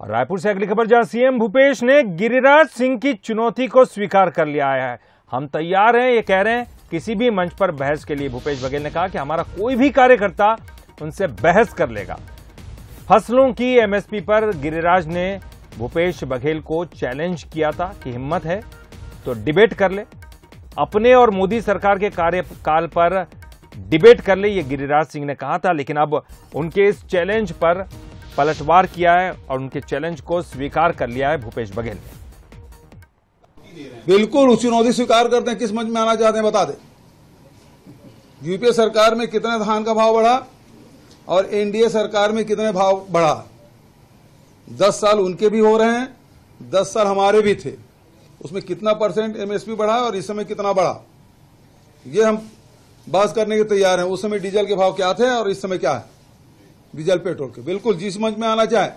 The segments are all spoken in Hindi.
और रायपुर से अगली खबर जहां सीएम भूपेश ने गिरिराज सिंह की चुनौती को स्वीकार कर लिया है हम तैयार हैं ये कह रहे हैं किसी भी मंच पर बहस के लिए भूपेश बघेल ने कहा कि हमारा कोई भी कार्यकर्ता उनसे बहस कर लेगा फसलों की एमएसपी पर गिरिराज ने भूपेश बघेल को चैलेंज किया था कि हिम्मत है तो डिबेट कर ले अपने और मोदी सरकार के कार्यकाल पर डिबेट कर ले ये गिरिराज सिंह ने कहा था लेकिन अब उनके इस चैलेंज पर पलटवार किया है और उनके चैलेंज को स्वीकार कर लिया है भूपेश बघेल ने बिल्कुल चुनौती स्वीकार करते हैं किस मंच में आना चाहते हैं बता दे यूपीए सरकार में कितने धान का भाव बढ़ा और एनडीए सरकार में कितने भाव बढ़ा दस साल उनके भी हो रहे हैं दस साल हमारे भी थे उसमें कितना परसेंट एमएसपी बढ़ा और इस समय कितना बढ़ा ये हम बात करने के तैयार हैं उस समय डीजल के भाव क्या थे और इस समय क्या है डीजल पेट्रोल के बिल्कुल जिस मंच में आना चाहे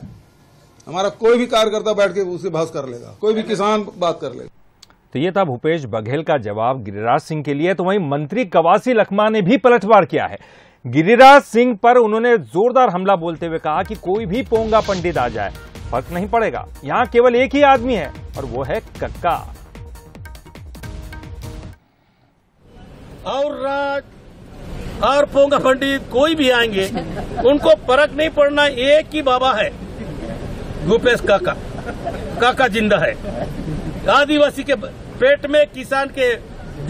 हमारा कोई भी कार्यकर्ता बैठ के उसे बहस कर लेगा कोई भी किसान बात कर लेगा तो ये था भूपेश बघेल का जवाब गिरिराज सिंह के लिए तो वहीं मंत्री कवासी लखमा ने भी पलटवार किया है गिरिराज सिंह पर उन्होंने जोरदार हमला बोलते हुए कहा कि कोई भी पोंगा पंडित आ जाए फर्क नहीं पड़ेगा यहाँ केवल एक ही आदमी है और वो है कक्का और राज और पोंगा पंडित कोई भी आएंगे उनको फर्क नहीं पड़ना एक ही बाबा है भूपेश काका काका जिंदा है आदिवासी के पेट में किसान के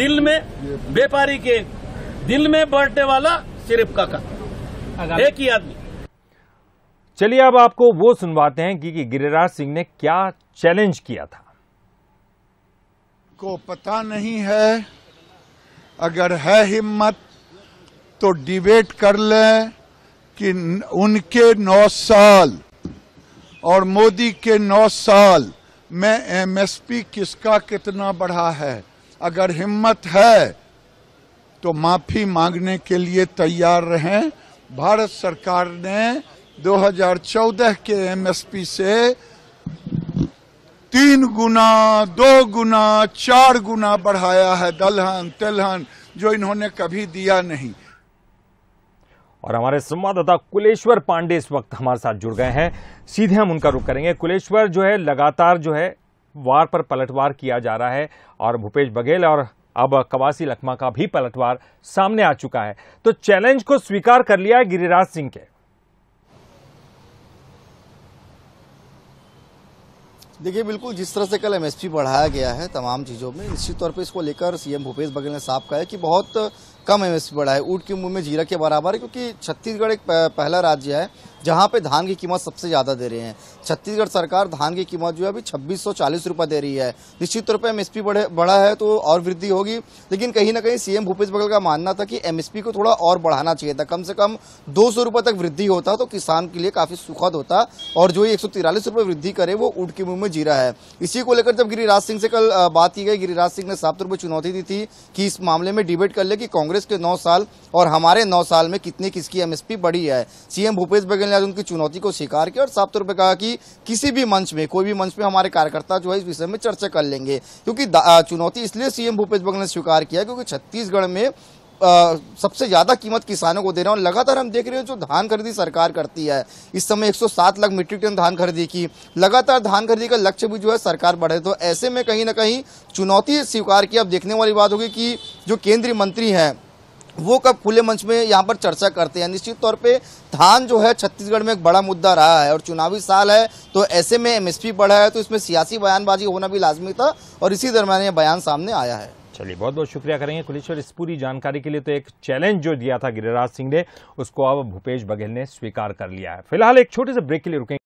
दिल में व्यापारी के दिल में बढ़ने वाला सिर्फ काका एक ही आदमी चलिए अब आपको वो सुनवाते हैं कि गिरिराज सिंह ने क्या चैलेंज किया था को पता नहीं है अगर है हिम्मत तो डिबेट कर लें कि उनके नौ साल और मोदी के नौ साल में एमएसपी किसका कितना बढ़ा है अगर हिम्मत है तो माफी मांगने के लिए तैयार रहें भारत सरकार ने 2014 के एमएसपी से तीन गुना दो गुना चार गुना बढ़ाया है दलहन तेलहन जो इन्होंने कभी दिया नहीं और हमारे संवाददाता कुलेश्वर पांडे इस वक्त हमारे साथ जुड़ गए हैं सीधे हम उनका रुख करेंगे कुलेश्वर जो है लगातार जो है वार पर पलटवार किया जा रहा है और भूपेश बघेल और अब कवासी लखमा का भी पलटवार सामने आ चुका है तो चैलेंज को स्वीकार कर लिया है गिरिराज सिंह के देखिए बिल्कुल जिस तरह से कल एमएसपी बढ़ाया गया है तमाम चीज़ों में निश्चित तौर पे इसको लेकर सीएम भूपेश बघेल ने साफ कहा है कि बहुत कम एमएसपी बढ़ा है ऊट की उम्र में जीरा के बराबर है क्योंकि छत्तीसगढ़ एक पहला राज्य है जहाँ पे धान की कीमत सबसे ज़्यादा दे रहे हैं छत्तीसगढ़ सरकार धान की कीमत जो है अभी छब्बीस सौ दे रही है निश्चित तौर पर एमएसपी बढ़ा है तो और वृद्धि होगी लेकिन कहीं ना कहीं सीएम भूपेश बघेल का मानना था कि एमएसपी को थोड़ा और बढ़ाना चाहिए था कम से कम दो सौ तक वृद्धि होता तो किसान के लिए काफ़ी सुखद होता और जो एक सौ वृद्धि करे वो उठ के मुंह में जीरा है इसी को लेकर जब गिरिराज सिंह से कल बात की गई गिरिराज सिंह ने साफ तौर पर चुनौती दी थी कि इस मामले में डिबेट कर ले कि कांग्रेस के नौ साल और हमारे नौ साल में कितनी किसकी एमएसपी बढ़ी है सीएम भूपेश बघेल ने आज उनकी चुनौती को स्वीकार किया और साफ तौर पर कहा कि किसी भी मंच में कोई भी मंच में हमारे कार्यकर्ता जो है इस विषय में चर्चा कर लेंगे क्योंकि चुनौती इसलिए सीएम भूपेश बघेल ने स्वीकार किया क्योंकि छत्तीसगढ़ में आ, सबसे ज्यादा कीमत किसानों को दे रहे हैं और लगातार हम देख रहे हैं जो धान खरीदी सरकार करती है इस समय 107 लाख मीट्रिक टन धान खरीदी की लगातार धान खरीदी का लक्ष्य भी जो है सरकार बढ़े तो ऐसे में कहीं ना कहीं चुनौती स्वीकार की अब देखने वाली बात होगी कि जो केंद्रीय मंत्री हैं वो कब खुले मंच में यहाँ पर चर्चा करते हैं निश्चित तौर पे धान जो है छत्तीसगढ़ में एक बड़ा मुद्दा रहा है और चुनावी साल है तो ऐसे में एमएसपी बढ़ा है तो इसमें सियासी बयानबाजी होना भी लाजमी था और इसी दरमियान ये बयान सामने आया है चलिए बहुत बहुत शुक्रिया करेंगे कुलेश्वर इस पूरी जानकारी के लिए तो एक चैलेंज जो दिया था गिरिराज सिंह ने उसको अब भूपेश बघेल ने स्वीकार कर लिया है फिलहाल एक छोटे से ब्रेक के लिए रुकेंगे